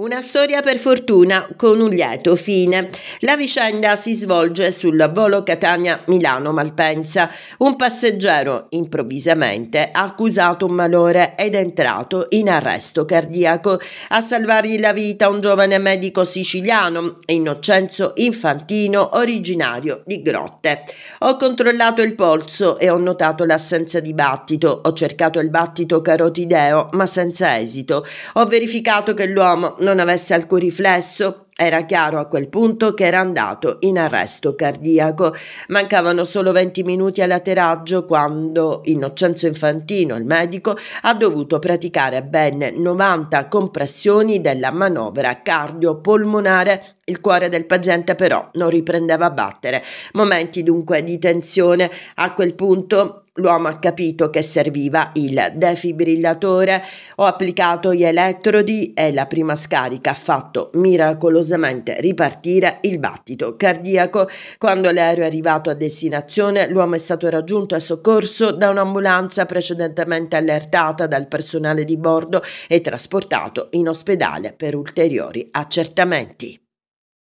Una storia per fortuna con un lieto fine. La vicenda si svolge sul volo Catania-Milano-Malpensa. Un passeggero improvvisamente ha accusato un malore ed è entrato in arresto cardiaco. A salvargli la vita un giovane medico siciliano, Innocenzo Infantino, originario di Grotte. Ho controllato il polso e ho notato l'assenza di battito. Ho cercato il battito carotideo, ma senza esito. Ho verificato che l'uomo Non non avesse alcun riflesso, era chiaro a quel punto che era andato in arresto cardiaco. Mancavano solo 20 minuti all'ateraggio quando Innocenzo Infantino, il medico, ha dovuto praticare ben 90 compressioni della manovra cardiopolmonare. Il cuore del paziente però non riprendeva a battere. Momenti dunque di tensione. A quel punto L'uomo ha capito che serviva il defibrillatore, ho applicato gli elettrodi e la prima scarica ha fatto miracolosamente ripartire il battito cardiaco. Quando l'aereo è arrivato a destinazione, l'uomo è stato raggiunto e soccorso da un'ambulanza precedentemente allertata dal personale di bordo e trasportato in ospedale per ulteriori accertamenti.